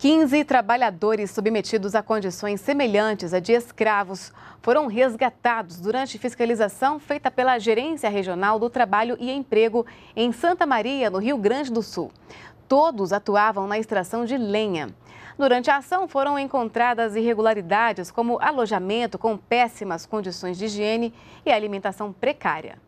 15 trabalhadores submetidos a condições semelhantes a de escravos foram resgatados durante fiscalização feita pela Gerência Regional do Trabalho e Emprego em Santa Maria, no Rio Grande do Sul. Todos atuavam na extração de lenha. Durante a ação foram encontradas irregularidades como alojamento com péssimas condições de higiene e alimentação precária.